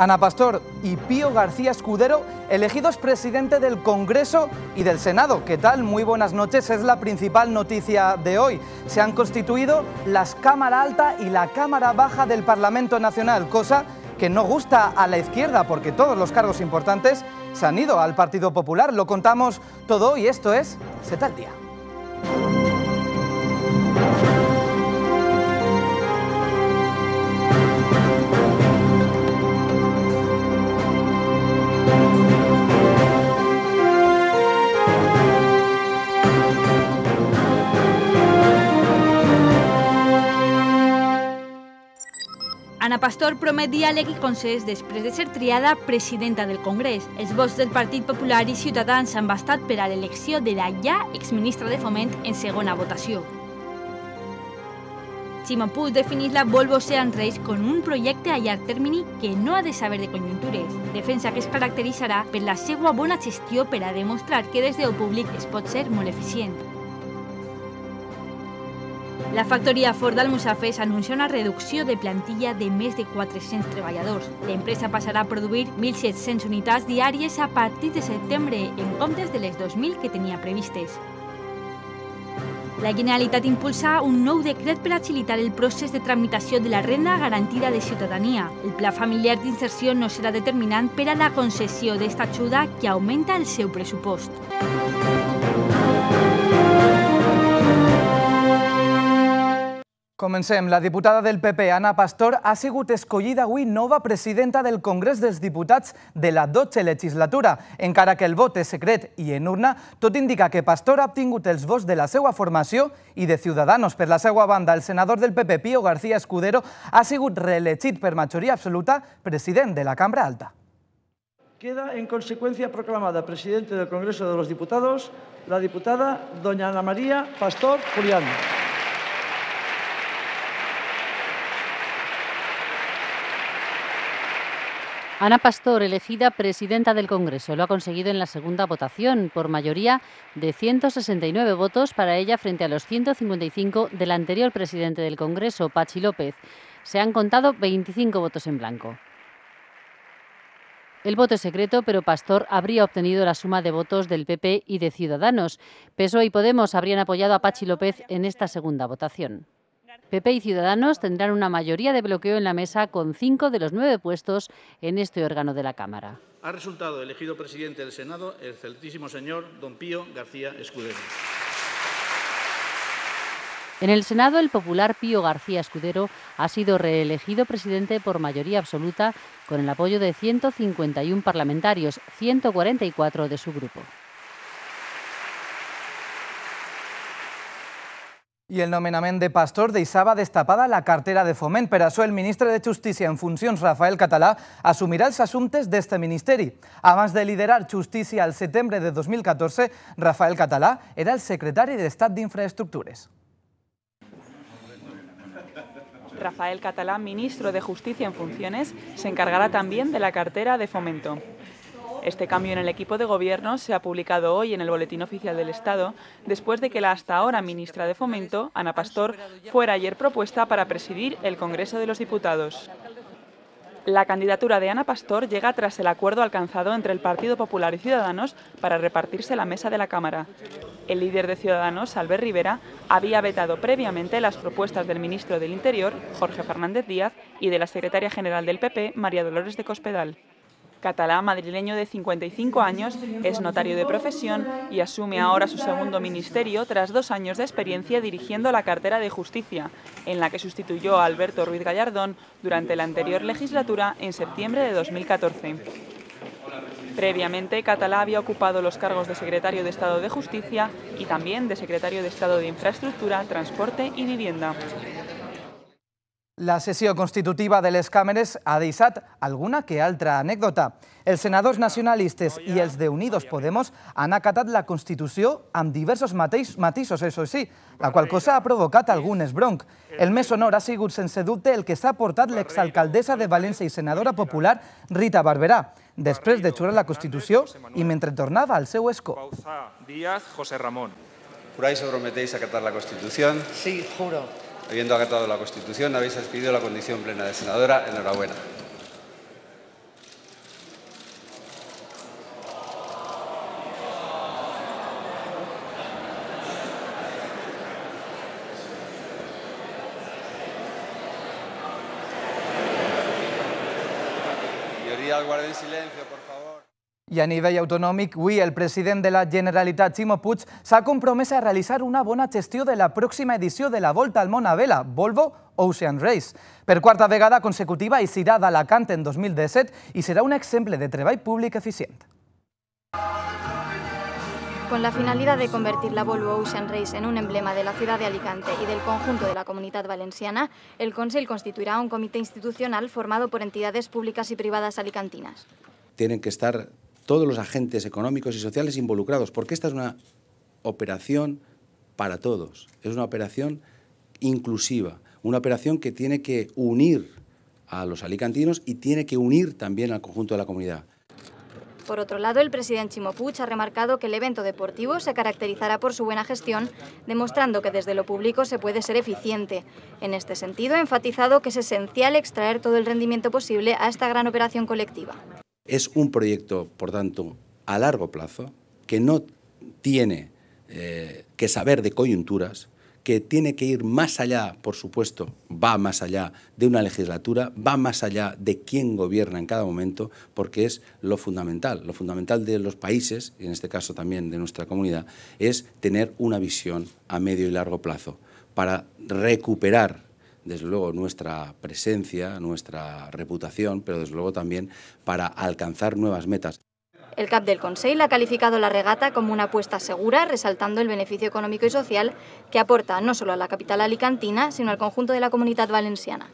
Ana Pastor y Pío García Escudero, elegidos presidente del Congreso y del Senado. ¿Qué tal? Muy buenas noches. Es la principal noticia de hoy. Se han constituido las Cámara Alta y la Cámara Baja del Parlamento Nacional, cosa que no gusta a la izquierda porque todos los cargos importantes se han ido al Partido Popular. Lo contamos todo y Esto es Z al Día. Ana Pastor promet diàleg i consens després de ser triada presidenta del Congrés. Els vots del Partit Popular i Ciutadans han bastat per a l'elecció de la ja exministra de Foment en segona votació. Ximo Puig defineix la Volvo Sean Race com un projecte a llarg termini que no ha de saber de conjuntures. Defensa que es caracteritzarà per la seva bona gestió per a demostrar que des del públic es pot ser molt eficient. La factoria Ford del Musafès anuncia una reducció de plantilla de més de 400 treballadors. L'empresa passarà a produir 1.700 unitats diàries a partir de setembre, en comptes de les 2.000 que tenia previstes. La Generalitat impulsa un nou decret per agilitar el procés de tramitació de la renda garantida de ciutadania. El pla familiar d'inserció no serà determinant per a la concessió d'esta ajuda que augmenta el seu pressupost. Comencem. La diputada del PP, Anna Pastor, ha sigut escollida avui nova presidenta del Congrés dels Diputats de la 12 legislatura. Encara que el vot és secret i en urna, tot indica que Pastor ha obtingut els vots de la seva formació i de Ciudadanos. Per la seva banda, el senador del PP, Pío García Escudero, ha sigut reelegit per majoria absoluta president de la Cambra Alta. Queda en conseqüència proclamada presidenta del Congrés de los Diputados la diputada doña Ana María Pastor Julián. Ana Pastor, elegida presidenta del Congreso, lo ha conseguido en la segunda votación por mayoría de 169 votos para ella frente a los 155 del anterior presidente del Congreso, Pachi López. Se han contado 25 votos en blanco. El voto es secreto, pero Pastor habría obtenido la suma de votos del PP y de Ciudadanos. PSOE y Podemos habrían apoyado a Pachi López en esta segunda votación. PP y Ciudadanos tendrán una mayoría de bloqueo en la mesa con cinco de los nueve puestos en este órgano de la Cámara. Ha resultado elegido presidente del Senado el excelentísimo señor don Pío García Escudero. En el Senado, el popular Pío García Escudero ha sido reelegido presidente por mayoría absoluta con el apoyo de 151 parlamentarios, 144 de su grupo. Y el nomenament de pastor de Isaba destapada la cartera de foment. Pero su el ministro de Justicia en funciones, Rafael Catalá, asumirá los asuntos de este ministerio. Además de liderar Justicia al septiembre de 2014, Rafael Catalá era el secretario de Estado de Infraestructuras. Rafael Catalá, ministro de Justicia en funciones, se encargará también de la cartera de fomento. Este cambio en el equipo de gobierno se ha publicado hoy en el Boletín Oficial del Estado, después de que la hasta ahora ministra de Fomento, Ana Pastor, fuera ayer propuesta para presidir el Congreso de los Diputados. La candidatura de Ana Pastor llega tras el acuerdo alcanzado entre el Partido Popular y Ciudadanos para repartirse la mesa de la Cámara. El líder de Ciudadanos, Albert Rivera, había vetado previamente las propuestas del ministro del Interior, Jorge Fernández Díaz, y de la secretaria general del PP, María Dolores de Cospedal. Catalá, madrileño de 55 años, es notario de profesión y asume ahora su segundo ministerio tras dos años de experiencia dirigiendo la cartera de Justicia, en la que sustituyó a Alberto Ruiz Gallardón durante la anterior legislatura en septiembre de 2014. Previamente, Catalá había ocupado los cargos de secretario de Estado de Justicia y también de secretario de Estado de Infraestructura, Transporte y Vivienda. La sessió constitutiva de les càmeres ha deixat alguna que altra anècdota. Els senadors nacionalistes i els de Unidos Podemos han acatat la Constitució amb diversos matisos, això sí, la qual cosa ha provocat algun esbronc. El més honor ha sigut sense dubte el que s'ha portat l'exalcaldessa de València i senadora popular Rita Barberà, després de jurar la Constitució i mentre tornava al seu escó. Pausa Díaz, José Ramón. ¿Juráis o prometéis acatar la Constitución? Sí, juro. Habiendo acatado la Constitución, habéis adquirido la condición plena de senadora. Enhorabuena. guarden silencio. Y a nivel autonómico, hoy el presidente de la Generalitat, Chimo Puig, ha compromès a realizar una bona gestión de la próxima edición de la Volta al món vela, Volvo Ocean Race. Per cuarta vegada consecutiva i de Alicante en 2017 y será un ejemplo de trabajo público eficiente. Con la finalidad de convertir la Volvo Ocean Race en un emblema de la ciudad de Alicante y del conjunto de la comunidad valenciana, el Consejo constituirá un comité institucional formado por entidades públicas y privadas alicantinas. Tienen que estar todos los agentes económicos y sociales involucrados, porque esta es una operación para todos, es una operación inclusiva, una operación que tiene que unir a los alicantinos y tiene que unir también al conjunto de la comunidad. Por otro lado, el presidente Chimopuch ha remarcado que el evento deportivo se caracterizará por su buena gestión, demostrando que desde lo público se puede ser eficiente. En este sentido, ha enfatizado que es esencial extraer todo el rendimiento posible a esta gran operación colectiva. Es un proyecto, por tanto, a largo plazo, que no tiene eh, que saber de coyunturas, que tiene que ir más allá, por supuesto, va más allá de una legislatura, va más allá de quién gobierna en cada momento, porque es lo fundamental. Lo fundamental de los países, y en este caso también de nuestra comunidad, es tener una visión a medio y largo plazo para recuperar desde luego, nuestra presencia, nuestra reputación, pero desde luego también para alcanzar nuevas metas. El CAP del Consejo ha calificado la regata como una apuesta segura, resaltando el beneficio económico y social que aporta no solo a la capital alicantina, sino al conjunto de la comunidad valenciana.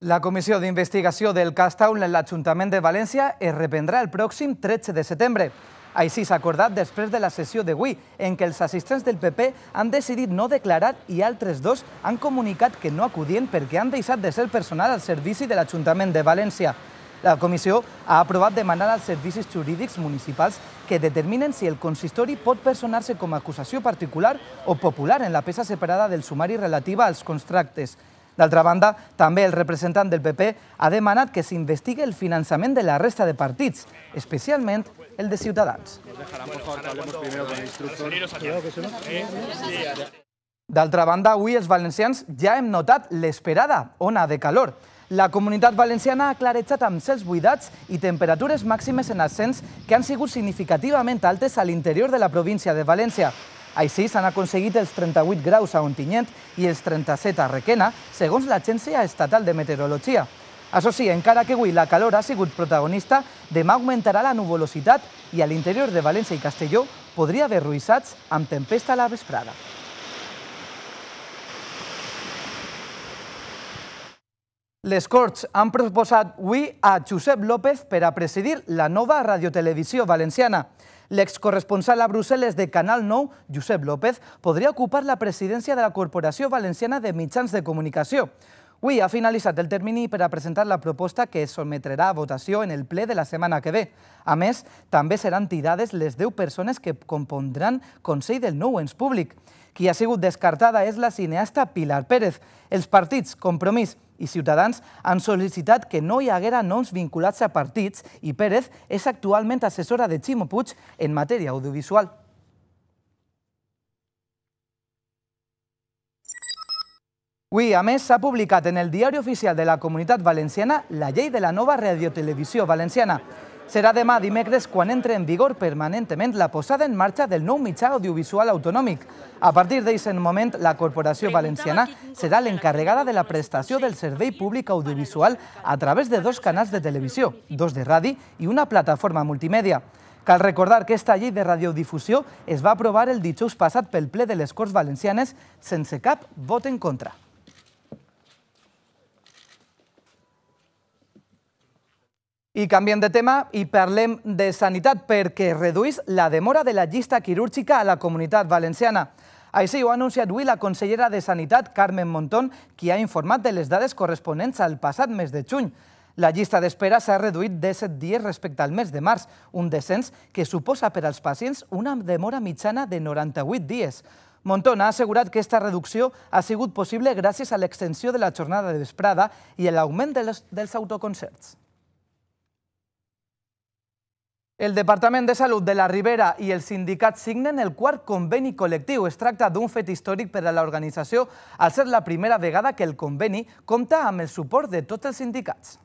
La Comisión de Investigación del Cas en el Ayuntamiento de Valencia es el próximo 13 de septiembre. Així s'ha acordat després de la sessió d'avui, en què els assistents del PP han decidit no declarar i altres dos han comunicat que no acudien perquè han deixat de ser personal al servici de l'Ajuntament de València. La comissió ha aprovat demanar als servicis jurídics municipals que determinen si el consistori pot personar-se com a acusació particular o popular en la peça separada del sumari relativa als contractes. D'altra banda, també el representant del PP ha demanat que s'investigui el finançament de la resta de partits, especialment el de Ciutadans. D'altra banda, avui els valencians ja hem notat l'esperada ona de calor. La comunitat valenciana ha clarejat amb cels buidats i temperatures màximes en ascens que han sigut significativament altes a l'interior de la província de València. Així s'han aconseguit els 38 graus a Ontinyent i els 37 a Requena, segons l'Agència Estatal de Meteorologia. Això sí, encara que avui la calor ha sigut protagonista, demà augmentarà la nuvolositat i a l'interior de València i Castelló podria haver ruïssats amb tempesta a la vesprada. Les Corts han proposat avui a Josep López per a presidir la nova radiotelevisió valenciana. L'excorresponsal a Brussel·les de Canal 9, Josep López, podria ocupar la presidència de la Corporació Valenciana de Mitjans de Comunicació. Avui ha finalitzat el termini per a presentar la proposta que es sometrà a votació en el ple de la setmana que ve. A més, també seran tirades les 10 persones que compondran Consell del Nou Ens Públic. Qui ha sigut descartada és la cineasta Pilar Pérez. Els partits Compromís i Ciutadans han sol·licitat que no hi haguera noms vinculats a partits i Pérez és actualment assessora de Ximo Puig en matèria audiovisual. Avui, a més, s'ha publicat en el Diari Oficial de la Comunitat Valenciana la llei de la nova radiotelevisió valenciana. Serà demà dimecres quan entre en vigor permanentment la posada en marxa del nou mitjà audiovisual autonòmic. A partir d'aquest moment, la Corporació Valenciana serà l'encarregada de la prestació del servei públic audiovisual a través de dos canals de televisió, dos de ràdio i una plataforma multimèdia. Cal recordar que aquesta llei de radiodifusió es va aprovar el dijous passat pel ple de les Corts Valencianes sense cap vot en contra. I canviem de tema i parlem de sanitat perquè reduís la demora de la llista quirúrgica a la comunitat valenciana. Així ho ha anunciat avui la consellera de Sanitat, Carmen Montón, qui ha informat de les dades corresponents al passat mes de juny. La llista d'espera s'ha reduït de 7 dies respecte al mes de març, un descens que suposa per als pacients una demora mitjana de 98 dies. Montón ha assegurat que aquesta reducció ha sigut possible gràcies a l'extensió de la jornada de vesprada i l'augment dels autoconcerts. El Departament de Salut de la Ribera i el sindicat signen el quart conveni col·lectiu. Es tracta d'un fet històric per a l'organització, al ser la primera vegada que el conveni compta amb el suport de tots els sindicats.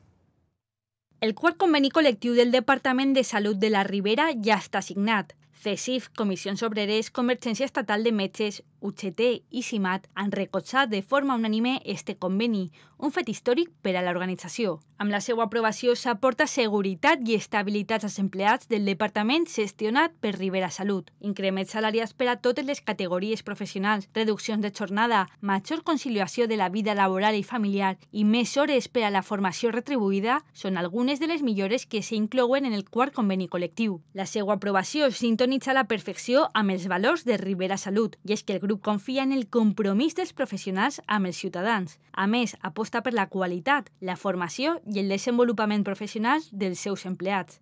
El quart conveni col·lectiu del Departament de Salut de la Ribera ja està signat. CESIF, Comissions Obreres, Convergència Estatal de Metges, UGT i CIMAT han recotxat de forma unànime este conveni, un fet històric per a l'organització. Amb la seva aprovació s'aporta seguretat i estabilitat als empleats del departament gestionat per Rivera Salut, increments salarials per a totes les categories professionals, reduccions de jornada, major conciliació de la vida laboral i familiar i més hores per a la formació retribuïda són algunes de les millores que s'inclouen en el quart conveni col·lectiu. La seva aprovació s'intona sintonitzar la perfecció amb els valors de Rivera Salut, i és que el grup confia en el compromís dels professionals amb els ciutadans. A més, aposta per la qualitat, la formació i el desenvolupament professional dels seus empleats.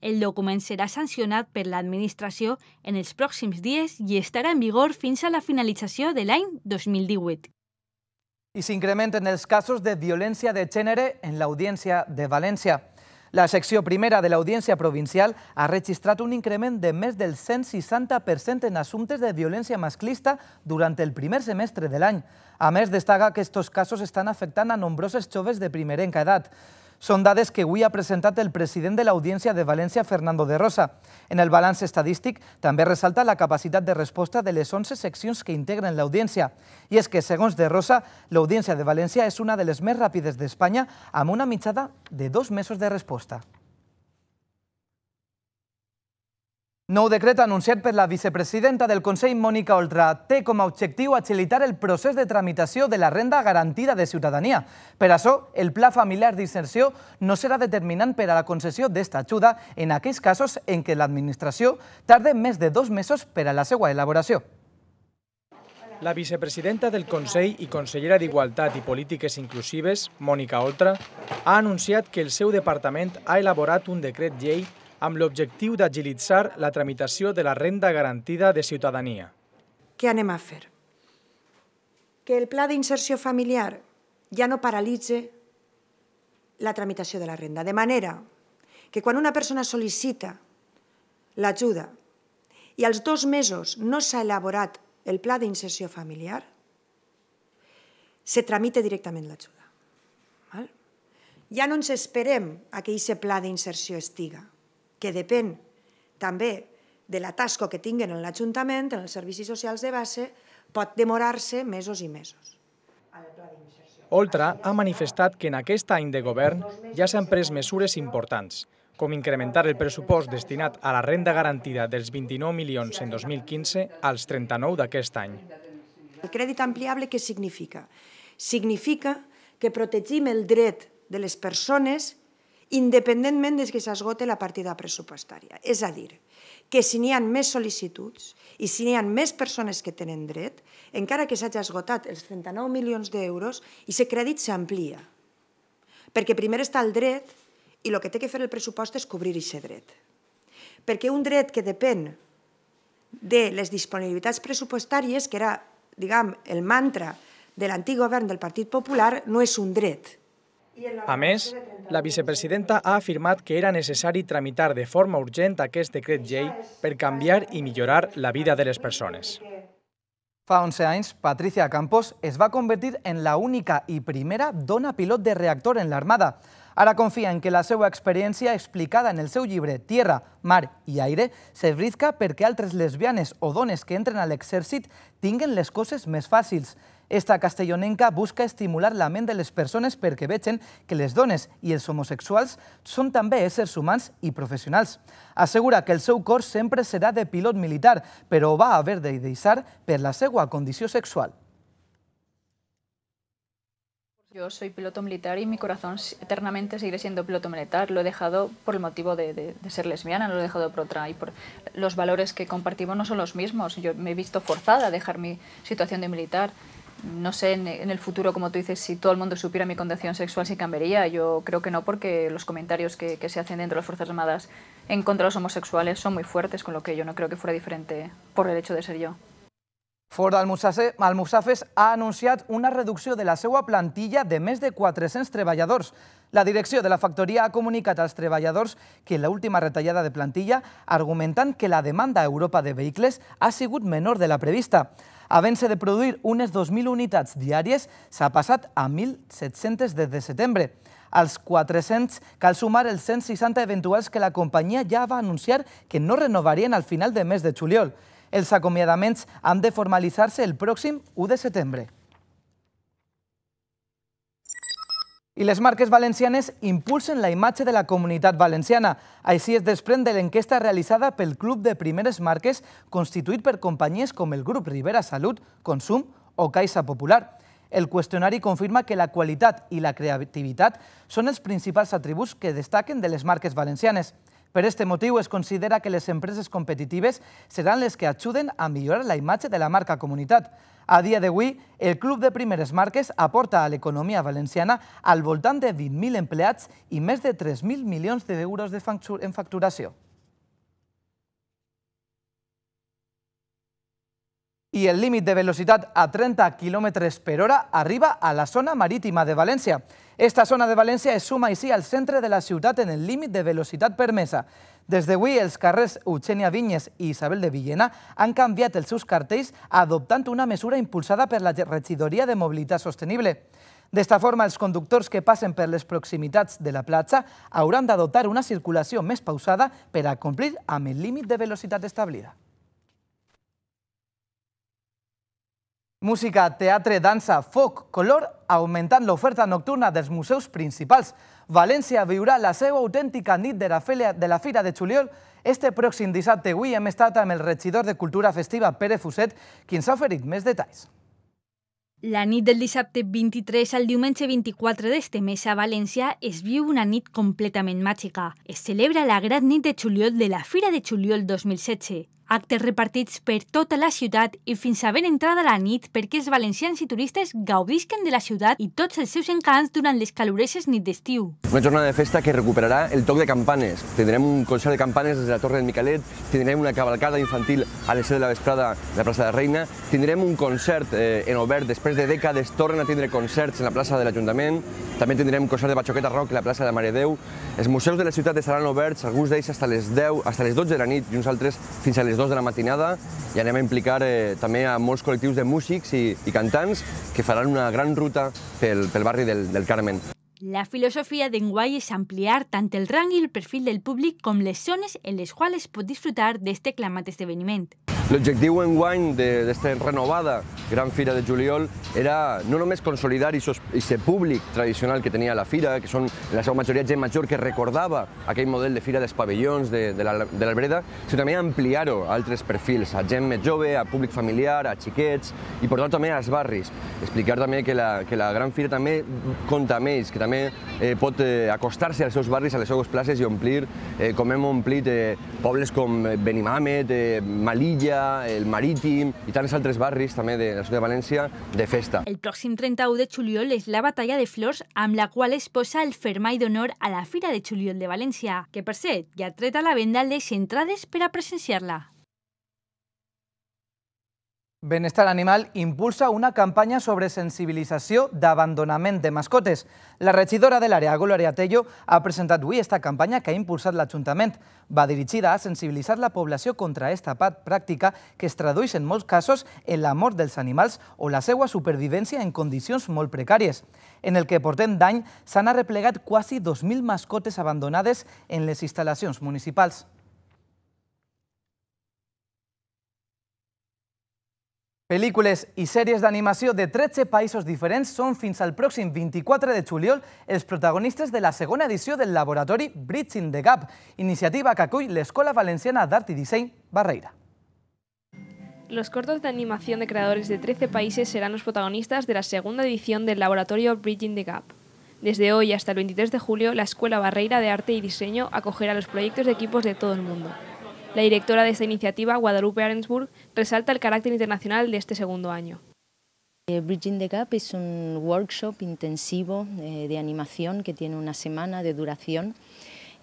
El document serà sancionat per l'administració en els pròxims dies i estarà en vigor fins a la finalització de l'any 2018. I s'incrementen els casos de violència de gènere en l'Audiència de València. La secció primera de l'Audiència Provincial ha registrat un increment de més del 160% en assumptes de violència masclista durant el primer semestre de l'any. A més, destaca que aquests casos estan afectant a nombroses joves de primerenca edat. Són dades que avui ha presentat el president de l'Audiència de València, Fernando de Rosa. En el balanç estadístic també ressalta la capacitat de resposta de les 11 seccions que integren l'Audiència. I és que, segons de Rosa, l'Audiència de València és una de les més ràpides d'Espanya amb una mitjada de dos mesos de resposta. Nou decret anunciat per la vicepresidenta del Consell, Mònica Oltra, té com a objectiu agilitar el procés de tramitació de la renda garantida de ciutadania. Per això, el Pla Familiar d'Inserció no serà determinant per a la concessió d'esta ajuda en aquells casos en què l'administració tarda més de dos mesos per a la seva elaboració. La vicepresidenta del Consell i consellera d'Igualtat i Polítiques Inclusives, Mònica Oltra, ha anunciat que el seu departament ha elaborat un decret llei amb l'objectiu d'agilitzar la tramitació de la renda garantida de ciutadania. Què anem a fer? Que el pla d'inserció familiar ja no paralitze la tramitació de la renda, de manera que quan una persona sol·licita l'ajuda i als dos mesos no s'ha elaborat el pla d'inserció familiar, se tramite directament l'ajuda. Ja no ens esperem a que aquest pla d'inserció estiga que depèn també de la tasca que tinguen en l'Ajuntament, en els servicis socials de base, pot demorar-se mesos i mesos. Oltra ha manifestat que en aquest any de govern ja s'han pres mesures importants, com incrementar el pressupost destinat a la renda garantida dels 29 milions en 2015 als 39 d'aquest any. El crèdit ampliable què significa? Significa que protegim el dret de les persones independentment des que s'esgote la partida pressupostària. És a dir, que si n'hi ha més sol·licituds i si n'hi ha més persones que tenen dret, encara que s'hagi esgotat els 39 milions d'euros, i aquest crèdit s'amplia. Perquè primer està el dret i el que té que fer el pressupost és cobrir aquest dret. Perquè un dret que depèn de les disponibilitats pressupostàries, que era, el mantra de l'antic govern del Partit Popular, no és un dret, a més, la vicepresidenta ha afirmat que era necessari tramitar de forma urgent aquest decret llei per canviar i millorar la vida de les persones. Fa 11 anys, Patricia Campos es va convertir en la única i primera dona pilot de reactor en l'Armada. Ara confia en que la seva experiència explicada en el seu llibre Tierra, Mar i Aire s'esbrisca perquè altres lesbianes o dones que entren a l'exèrcit tinguen les coses més fàcils. Esta castellonenca busca estimular la mente de las personas para que vean que les dones y los homosexuales son también seres humanos y profesionales. Asegura que el seu siempre será de piloto militar, pero va a haber de deixar per la segua condición sexual. Yo soy piloto militar y mi corazón eternamente seguiré siendo piloto militar. Lo he dejado por el motivo de, ser lesbiana, lo he dejado por otra. Y por los valores que compartimos no son los mismos. Yo me he visto forzada a dejar mi situación de militar no sé en, el futuro, como tú dices, si todo el mundo supiera mi condición sexual, si cambiaría. Yo creo que no, porque los comentarios que, se hacen dentro de las Fuerzas Armadas en contra de los homosexuales son muy fuertes, con lo que yo no creo que fuera diferente por el hecho de ser yo. Ford Almusafes ha anunciado una reducción de la seva plantilla de mes de 400 treballadors. La dirección de la factoría ha comunicado a treballadors que la última retallada de plantilla argumentan que la demanda a Europa de vehículos ha sido menor de la prevista. Havent-se de produir unes 2.000 unitats diàries, s'ha passat a 1.700 des de setembre. Als 400 cal sumar els 160 eventuals que la companyia ja va anunciar que no renovarien al final de mes de juliol. Els acomiadaments han de formalitzar-se el pròxim 1 de setembre. I les marques valencianes impulsen la imatge de la comunitat valenciana. Així es desprèn de l'enquesta realitzada pel Club de Primeres Marques, constituït per companyies com el grup Rivera Salut, Consum o Caixa Popular. El qüestionari confirma que la qualitat i la creativitat són els principals atributs que destaquen de les marques valencianes. Per aquest motiu es considera que les empreses competitives seran les que ajuden a millorar la imatge de la marca comunitat. A dia d'avui, el Club de Primeres Marques aporta a l'economia valenciana al voltant de 20.000 empleats i més de 3.000 milions d'euros de facturació. y el límite de velocidad a 30 km per hora arriba a la zona marítima de València. Esta zona de València es suma y sí al centre de la ciutat en el límite de velocitat permesa. Desde d'avui, els carrers Eugènia Viñes y Isabel de Villena han canviat els seus cartells adoptant una mesura impulsada per la regidoria de mobilitat sostenible. De esta forma, els conductors que passen per les proximitats de la platja hauran d'adoptar una circulació més pausada per a complir amb el límit de velocitat establida. Música, teatre, dansa, foc, color, augmentant l'oferta nocturna dels museus principals. València viurà la seva autèntica nit de la, fèlia de la Fira de Juliol este pròxim dissabte. Avui hem estat amb el regidor de Cultura Festiva, Pere Fuset, qui ens ha oferit més detalls. La nit del dissabte 23 al diumenge 24 d'este mes a València es viu una nit completament màgica. Es celebra la gran nit de juliol de la Fira de Juliol 2016, actes repartits per tota la ciutat i fins a ben entrada la nit perquè els valencians i turistes gaudisquen de la ciutat i tots els seus encants durant les caloreses nit d'estiu. Una jornada de festa que recuperarà el toc de campanes. Tindrem un concert de campanes des de la Torre del Micalet, tindrem una cavalcada infantil a les 7 de la vesprada a la plaça de la Reina, tindrem un concert eh, en obert després de dècades, tornen a tindre concerts en la plaça de l'Ajuntament, també tindrem concert de Batxoqueta Rock a la plaça de la Mare Déu. Els museus de la ciutat estaran oberts, alguns d'ells fins a les 10, fins a les 12 de la nit i uns altres fins a les les 2 de la matinada i anem a implicar eh, també a molts col·lectius de músics i, i cantants que faran una gran ruta pel, pel barri del, del Carmen. La filosofia d'enguai és ampliar tant el rang i el perfil del públic com les zones en les quals es pot disfrutar d'aquest clamat esdeveniment. L'objectiu enguany d'esta renovada Gran Fira de Juliol era no només consolidar i ser públic tradicional que tenia la fira, que són la seva majoria gent major que recordava aquell model de fira dels pavellons de, de l'Albreda, la, sinó també ampliar-ho a altres perfils, a gent més jove, a públic familiar, a xiquets i portar-ho també als barris. Explicar també que la, que la Gran Fira també compta amb ells, que també eh, pot eh, acostar-se als seus barris, a les seues places i omplir, eh, com hem omplit eh, pobles com Benimamet, eh, Malilla, València, el Marítim i tants altres barris també de la ciutat de València de festa. El pròxim 31 de juliol és la batalla de flors amb la qual es posa el fermai d'honor a la Fira de Juliol de València, que per cert ja tret a la venda les entrades per a presenciar-la. Benestar Animal impulsa una campanya sobre sensibilització d'abandonament de mascotes. La regidora de l'àrea, Gloria Tello, ha presentat avui aquesta campanya que ha impulsat l'Ajuntament. Va dirigida a sensibilitzar la població contra aquesta pràctica que es tradueix en molts casos en la mort dels animals o la seva supervivència en condicions molt precàries. En el que portem d'any s'han arreplegat quasi 2.000 mascotes abandonades en les instal·lacions municipals. Películas y series de animación de 13 países diferentes son, fins al próximo 24 de juliol los protagonistas de la segunda edición del Laboratorio Bridging the Gap, iniciativa que la Escuela Valenciana d'Art y Design Barreira. Los cortos de animación de creadores de 13 países serán los protagonistas de la segunda edición del laboratorio Bridging the Gap. Desde hoy hasta el 23 de julio, la Escuela Barreira de Arte y Diseño acogerá los proyectos de equipos de todo el mundo. La directora de esta iniciativa, Guadalupe Arensburg, resalta el carácter internacional de este segundo año. Eh, Bridging the Gap es un workshop intensivo eh, de animación que tiene una semana de duración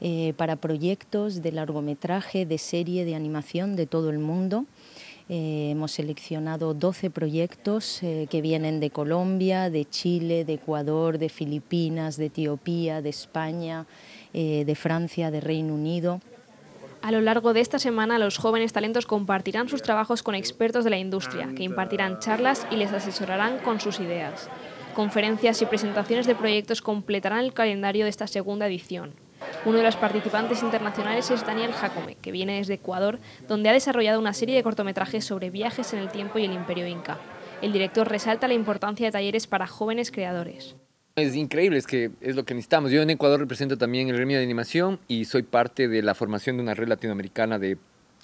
eh, para proyectos de largometraje, de serie, de animación de todo el mundo. hemos seleccionado 12 proyectos que vienen de Colombia, de Chile, de Ecuador, de Filipinas, de Etiopía, de España, de Francia, de Reino Unido. A lo largo de esta semana, los jóvenes talentos compartirán sus trabajos con expertos de la industria, que impartirán charlas y les asesorarán con sus ideas. Conferencias y presentaciones de proyectos completarán el calendario de esta segunda edición. Uno de los participantes internacionales es Daniel Jacome, que viene desde Ecuador, donde ha desarrollado una serie de cortometrajes sobre viajes en el tiempo y el imperio inca. El director resalta la importancia de talleres para jóvenes creadores. Es increíble, es que es lo que necesitamos. Yo en Ecuador represento también el gremio de animación y soy parte de la formación de una red latinoamericana de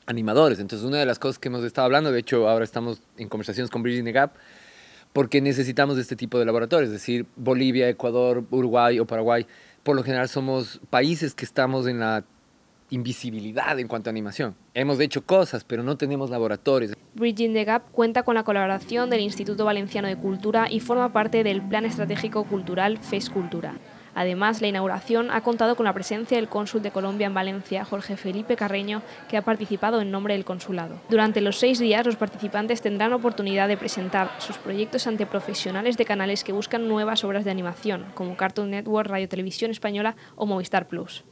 animadores. Entonces, una de las cosas que hemos estado hablando, de hecho, ahora estamos en conversaciones con Bridging the Gap, porque necesitamos este tipo de laboratorios, es decir, Bolivia, Ecuador, Uruguay o Paraguay. Por lo general somos países que estamos en la invisibilidad en cuanto a animación. Hemos hecho cosas, pero no tenemos laboratorios. Bridging the Gap cuenta con la colaboración del Instituto Valenciano de Cultura y forma parte del Plan Estratégico Cultural FES Cultura. Además, la inauguración ha contado con la presencia del cónsul de Colombia en Valencia, Jorge Felipe Carreño, que ha participado en nombre del consulado. Durante los seis días, los participantes tendrán oportunidad de presentar sus proyectos ante profesionales de canales que buscan nuevas obras de animación, como Cartoon Network, Radio Televisión Española o Movistar Plus.